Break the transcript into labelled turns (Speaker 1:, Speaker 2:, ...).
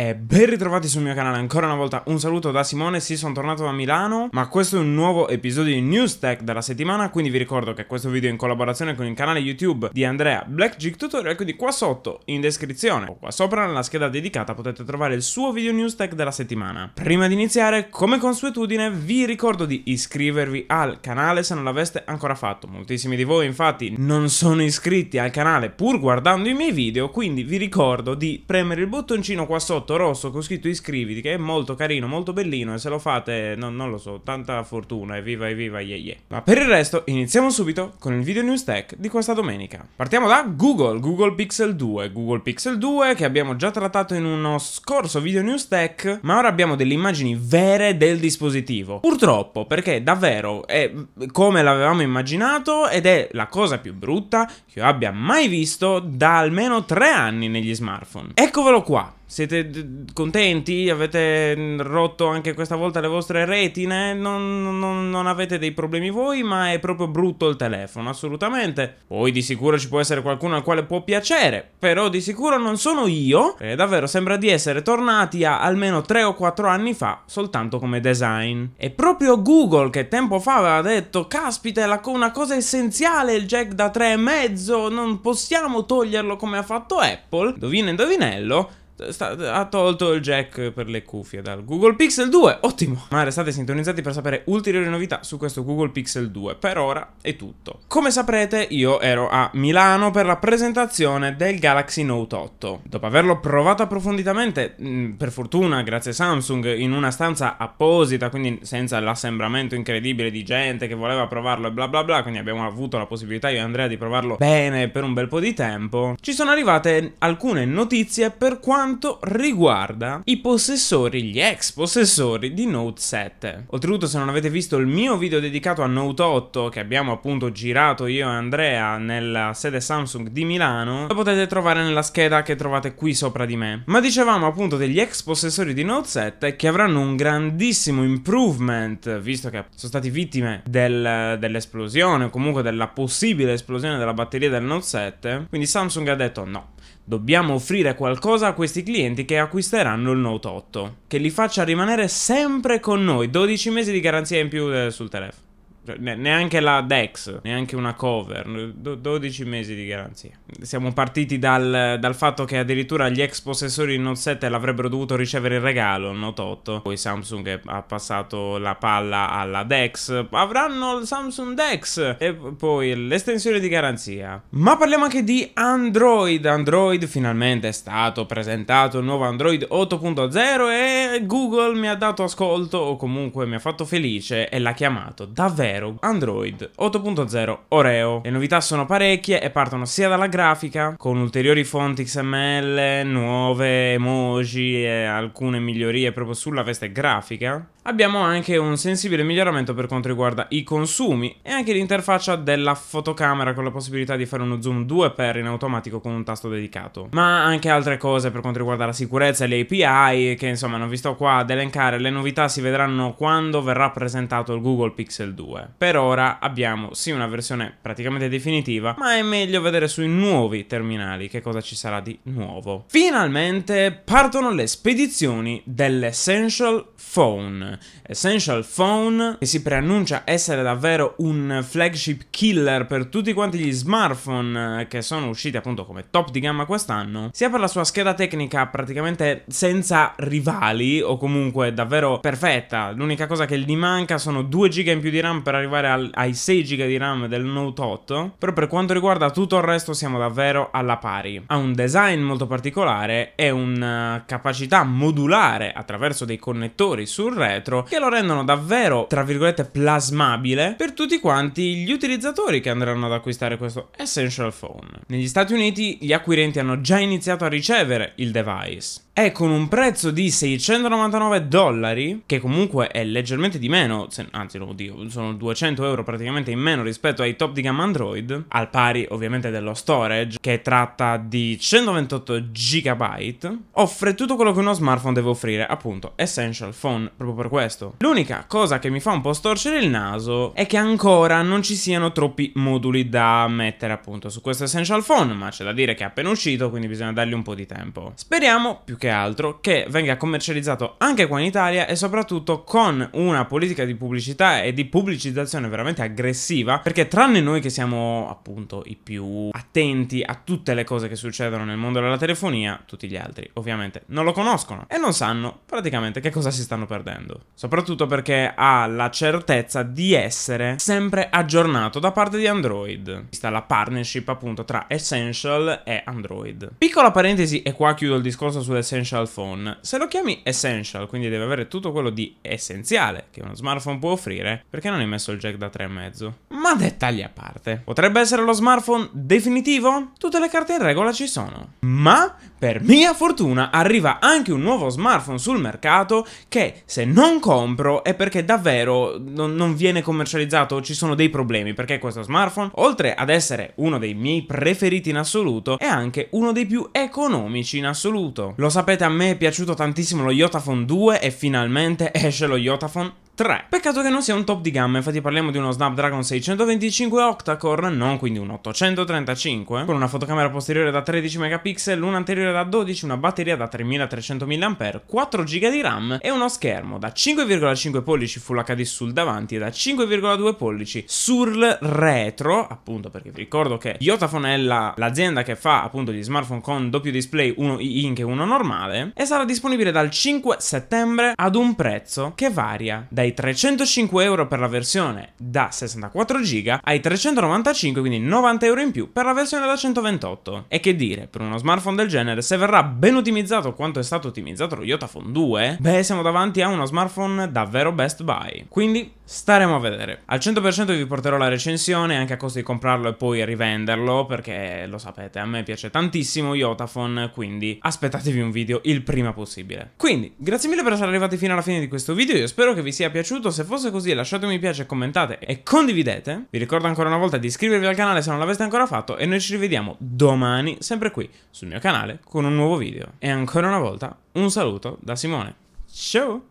Speaker 1: E eh, ben ritrovati sul mio canale ancora una volta un saluto da Simone, sì sono tornato da Milano ma questo è un nuovo episodio di News Tech della settimana quindi vi ricordo che questo video è in collaborazione con il canale YouTube di Andrea Blackjig Tutorial quindi qua sotto in descrizione o qua sopra nella scheda dedicata potete trovare il suo video News Tech della settimana. Prima di iniziare come consuetudine vi ricordo di iscrivervi al canale se non l'aveste ancora fatto, moltissimi di voi infatti non sono iscritti al canale pur guardando i miei video quindi vi ricordo di premere il bottoncino qua sotto giovanotto rosso con scritto iscriviti che è molto carino, molto bellino e se lo fate, no, non lo so, tanta fortuna, evviva evviva ye yeah, yeah. Ma per il resto iniziamo subito con il video news tech di questa domenica. Partiamo da Google, Google Pixel 2, Google Pixel 2 che abbiamo già trattato in uno scorso video news tech, ma ora abbiamo delle immagini vere del dispositivo. Purtroppo, perché davvero è come l'avevamo immaginato ed è la cosa più brutta che io abbia mai visto da almeno tre anni negli smartphone. Eccovelo qua. Siete contenti? Avete mm, rotto anche questa volta le vostre retine? Non, non, non, avete dei problemi voi, ma è proprio brutto il telefono, assolutamente. Poi di sicuro ci può essere qualcuno al quale può piacere, però di sicuro non sono io. E davvero sembra di essere tornati a almeno 3 o 4 anni fa, soltanto come design. E proprio Google che tempo fa aveva detto, caspita, è una cosa essenziale il jack da 3,5, non possiamo toglierlo come ha fatto Apple. Dovina indovinello sta, ha tolto il jack per le cuffie dal Google Pixel 2, ottimo! Ma restate sintonizzati per sapere ulteriori novità su questo Google Pixel 2. Per ora è tutto. Come saprete, io ero a Milano per la presentazione del Galaxy Note 8. Dopo averlo provato approfonditamente, mm, per fortuna, grazie a Samsung, in una stanza apposita, quindi senza l'assembramento incredibile di gente che voleva provarlo e bla bla bla, quindi abbiamo avuto la possibilità io e Andrea di provarlo bene per un bel po' di tempo, ci sono arrivate alcune notizie per quanto quanto riguarda i possessori, gli ex possessori di Note 7. Oltretutto se non avete visto il mio video dedicato a Note 8 che abbiamo appunto girato io e Andrea nella sede Samsung di Milano, lo potete trovare nella scheda che trovate qui sopra di me. Ma dicevamo appunto degli ex possessori di Note 7 che avranno un grandissimo improvement visto che sono stati vittime del, dell'esplosione o comunque della possibile esplosione della batteria del Note 7, quindi Samsung ha detto no, Dobbiamo offrire qualcosa a questi clienti che acquisteranno il Note 8, che li faccia rimanere sempre con noi, 12 mesi di garanzia in più eh, sul telefono. Cioè, ne neanche la Dex, neanche una cover, 12 mesi di garanzia. Siamo partiti dal, dal fatto che addirittura gli ex possessori di Note 7 l'avrebbero dovuto ricevere in regalo, Note 8. Poi Samsung ha passato la palla alla Dex. Avranno il Samsung Dex! E poi l'estensione di garanzia. Ma parliamo anche di Android. Android finalmente è stato presentato il nuovo Android 8.0 e Google mi ha dato ascolto o comunque mi ha fatto felice e l'ha chiamato davvero 2.0, Android, 8.0, Oreo. Le novità sono parecchie e partono sia dalla grafica, con ulteriori fonti XML, nuove emoji e alcune migliorie proprio sulla veste grafica. Abbiamo anche un sensibile miglioramento per quanto riguarda i consumi e anche l'interfaccia della fotocamera con la possibilità di fare uno zoom 2x in automatico con un tasto dedicato. Ma anche altre cose per quanto riguarda la sicurezza e le API che insomma non vi sto qua ad elencare, le novità si vedranno quando verrà presentato il Google Pixel 2. Per ora abbiamo sì una versione praticamente definitiva, ma è meglio vedere sui nuovi terminali che cosa ci sarà di nuovo. Finalmente partono le spedizioni dell'Essential Phone. Essential Phone che si preannuncia essere davvero un flagship killer per tutti quanti gli smartphone eh, che sono usciti appunto come top di gamma quest'anno, sia per la sua scheda tecnica praticamente senza rivali o comunque davvero perfetta. L'unica cosa che gli manca sono 2 giga in più di RAM per arrivare al, ai 6 GB di RAM del Note 8, però per quanto riguarda tutto il resto siamo davvero alla pari. Ha un design molto particolare e una eh, capacità modulare attraverso dei connettori sul retro che lo rendono davvero, tra virgolette, plasmabile per tutti quanti gli utilizzatori che andranno ad acquistare questo Essential Phone. Negli Stati Uniti gli acquirenti hanno già iniziato a ricevere il device e con un prezzo di 699 dollari, che comunque è leggermente di meno, se, anzi lo dico, sono 200 euro praticamente in meno rispetto ai top di gamma Android, al pari ovviamente dello storage, che tratta di 128 GB, offre tutto quello che uno smartphone deve offrire, appunto Essential Phone, proprio per questo. L'unica cosa che mi fa un po' storcere il naso è che ancora non ci siano troppi moduli da mettere appunto su questo Essential Phone, ma c'è da dire che è appena uscito, quindi bisogna dargli un po' di tempo. Speriamo più che che altro che venga commercializzato anche qua in Italia e soprattutto con una politica di pubblicità e di pubblicizzazione veramente aggressiva perché tranne noi che siamo appunto i più attenti a tutte le cose che succedono nel mondo della telefonia, tutti gli altri ovviamente non lo conoscono e non sanno praticamente che cosa si stanno perdendo. Soprattutto perché ha la certezza di essere sempre aggiornato da parte di Android, vista la partnership appunto tra Essential e Android. Piccola parentesi e qua chiudo il discorso sull'Essential Essential Phone. Se lo chiami Essential, quindi deve avere tutto quello di essenziale che uno smartphone può offrire, perché non hai messo il jack da 3,5? Ma dettagli a parte. Potrebbe essere lo smartphone definitivo? Tutte le carte in regola ci sono. Ma per mia fortuna arriva anche un nuovo smartphone sul mercato che se non compro è perché davvero non, non viene commercializzato o ci sono dei problemi perché questo smartphone oltre ad essere uno dei miei preferiti in assoluto è anche uno dei più economici in assoluto. Lo sapete a me è piaciuto tantissimo lo Iotaphone 2 e finalmente esce lo Iotaphone 3. Peccato che non sia un top di gamma, infatti parliamo di uno Snapdragon 625 octa-core, non quindi un 835, con una fotocamera posteriore da 13 megapixel, una anteriore da 12, una batteria da 3300 mAh, 4 GB di RAM e uno schermo da 5,5 pollici Full HD sul davanti e da 5,2 pollici sul retro, appunto perché vi ricordo che Iotaphone è l'azienda che fa appunto gli smartphone con doppio display, uno e-ink e uno normale, e sarà disponibile dal 5 settembre ad un prezzo che varia dai dai 305 euro per la versione da 64 GB ai 395, quindi 90 euro in più per la versione da 128. E che dire, per uno smartphone del genere, se verrà ben ottimizzato quanto è stato ottimizzato lo Yotafone 2, beh, siamo davanti a uno smartphone davvero best buy. Quindi staremo a vedere. Al 100% vi porterò la recensione, anche a costo di comprarlo e poi rivenderlo, perché lo sapete, a me piace tantissimo Yotafone, quindi aspettatevi un video il prima possibile. Quindi, grazie mille per essere arrivati fino alla fine di questo video, io spero che vi sia piaciuto piaciuto, se fosse così lasciate un mi piace, commentate e condividete. Vi ricordo ancora una volta di iscrivervi al canale se non l'aveste ancora fatto e noi ci rivediamo domani, sempre qui, sul mio canale, con un nuovo video. E ancora una volta, un saluto da Simone. Ciao!